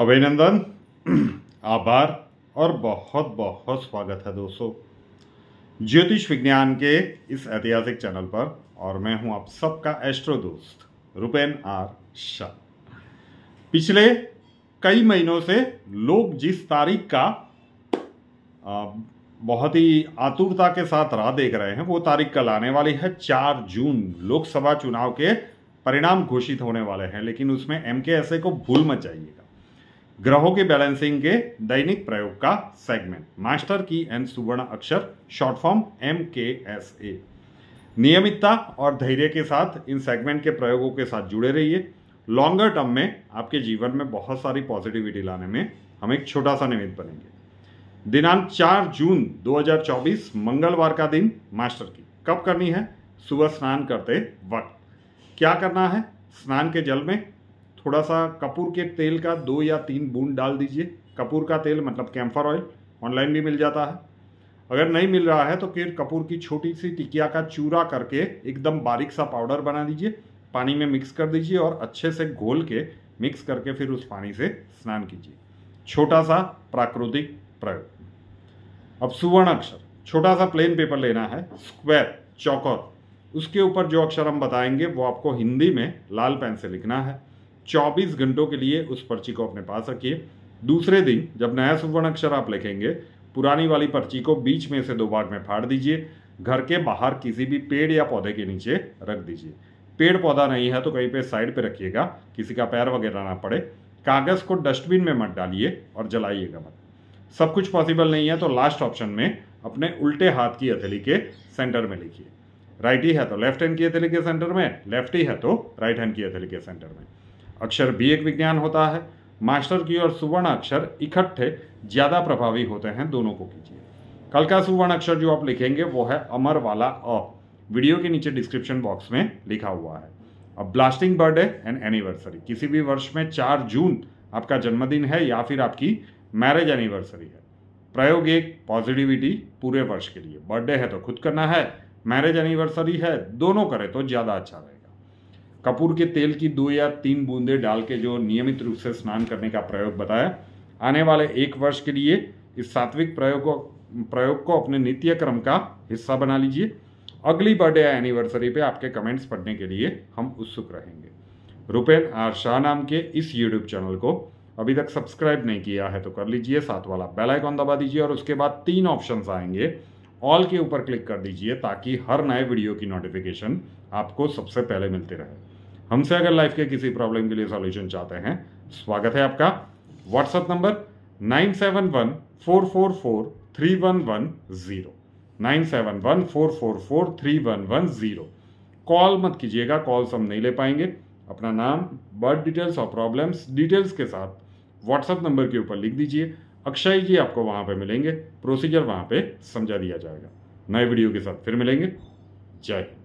अभिनंदन आभार और बहुत बहुत स्वागत है दोस्तों ज्योतिष विज्ञान के इस ऐतिहासिक चैनल पर और मैं हूं आप सबका एस्ट्रो दोस्त रुपेन आर शाह पिछले कई महीनों से लोग जिस तारीख का बहुत ही आतुरता के साथ राह देख रहे हैं वो तारीख कल आने वाली है चार जून लोकसभा चुनाव के परिणाम घोषित होने वाले हैं लेकिन उसमें एम के को भूल मचाइएगा ग्रहों के बैलेंसिंग के दैनिक प्रयोग का सेगमेंट मास्टर की एन सुवर्ण अक्षर short form M K S A नियमितता और धैर्य के साथ इन सेगमेंट के प्रयोगों के साथ जुड़े रहिए लॉन्गर टर्म में आपके जीवन में बहुत सारी पॉजिटिविटी लाने में हम एक छोटा सा निमित्त बनेंगे दिनांक 4 जून 2024 मंगलवार का दिन मास्टर की कब करनी है सुबह स्नान करते वक्त क्या करना है स्नान के जल में थोड़ा सा कपूर के तेल का दो या तीन बूंद डाल दीजिए कपूर का तेल मतलब कैम्फर ऑयल ऑनलाइन भी मिल जाता है अगर नहीं मिल रहा है तो फिर कपूर की छोटी सी टिकिया का चूरा करके एकदम बारीक सा पाउडर बना दीजिए पानी में मिक्स कर दीजिए और अच्छे से घोल के मिक्स करके फिर उस पानी से स्नान कीजिए छोटा सा प्राकृतिक प्रयोग अब सुवर्ण अक्षर छोटा सा प्लेन पेपर लेना है स्क्वायर चौकर उसके ऊपर जो अक्षर हम बताएंगे वो आपको हिंदी में लाल पेन से लिखना है 24 घंटों के लिए उस पर्ची को अपने पास रखिए दूसरे दिन जब नया सुवर्ण अक्षर आप लिखेंगे पुरानी वाली पर्ची को बीच में से दो भाग में फाड़ दीजिए घर के बाहर किसी भी पेड़ या पौधे के नीचे रख दीजिए पेड़ पौधा नहीं है तो कहीं पे साइड पे रखिएगा किसी का पैर वगैरह ना पड़े कागज़ को डस्टबिन में मत डालिए और जलाइएगा मत सब कुछ पॉसिबल नहीं है तो लास्ट ऑप्शन में अपने उल्टे हाथ की हथेली के सेंटर में लिखिए राइट ही है तो लेफ्ट हैंड की हथेली के सेंटर में लेफ्ट ही है तो राइट हैंड की हथेली के सेंटर में अक्षर भी एक विज्ञान होता है मास्टर की और सुवर्ण अक्षर इकट्ठे ज़्यादा प्रभावी होते हैं दोनों को कीजिए कल का सुवर्ण अक्षर जो आप लिखेंगे वो है अमर वाला अ वीडियो के नीचे डिस्क्रिप्शन बॉक्स में लिखा हुआ है अब ब्लास्टिंग बर्थडे एंड एनिवर्सरी किसी भी वर्ष में चार जून आपका जन्मदिन है या फिर आपकी मैरिज एनिवर्सरी है प्रयोग एक पॉजिटिविटी पूरे वर्ष के लिए बर्थडे है तो खुद करना है मैरिज एनिवर्सरी है दोनों करें तो ज़्यादा अच्छा रहेगा कपूर के तेल की दो या तीन बूंदे डाल के जो नियमित रूप से स्नान करने का प्रयोग बताया आने वाले एक वर्ष के लिए इस सात्विक प्रयोग को प्रयोग को अपने नित्य क्रम का हिस्सा बना लीजिए अगली बर्थडे या एनिवर्सरी पे आपके कमेंट्स पढ़ने के लिए हम उत्सुक रहेंगे रुपेन आर शाह नाम के इस यूट्यूब चैनल को अभी तक सब्सक्राइब नहीं किया है तो कर लीजिए साथ वाला बेल आइकॉन दबा दीजिए और उसके बाद तीन ऑप्शंस आएंगे ऑल के ऊपर क्लिक कर दीजिए ताकि हर नए वीडियो की नोटिफिकेशन आपको सबसे पहले मिलती रहे हमसे अगर लाइफ के किसी प्रॉब्लम के लिए सॉल्यूशन चाहते हैं स्वागत है आपका WhatsApp number nine seven one four four four three one one zero nine seven one four four four three one one zero call मत कीजिएगा कॉल्स हम नहीं ले पाएंगे अपना नाम बर्थ डिटेल्स और प्रॉब्लम्स डिटेल्स के साथ व्हाट्सएप नंबर के ऊपर लिख दीजिए अक्षय जी आपको वहाँ पे मिलेंगे प्रोसीजर वहाँ पे समझा दिया जाएगा नए वीडियो के साथ फिर मिलेंगे जय हिंद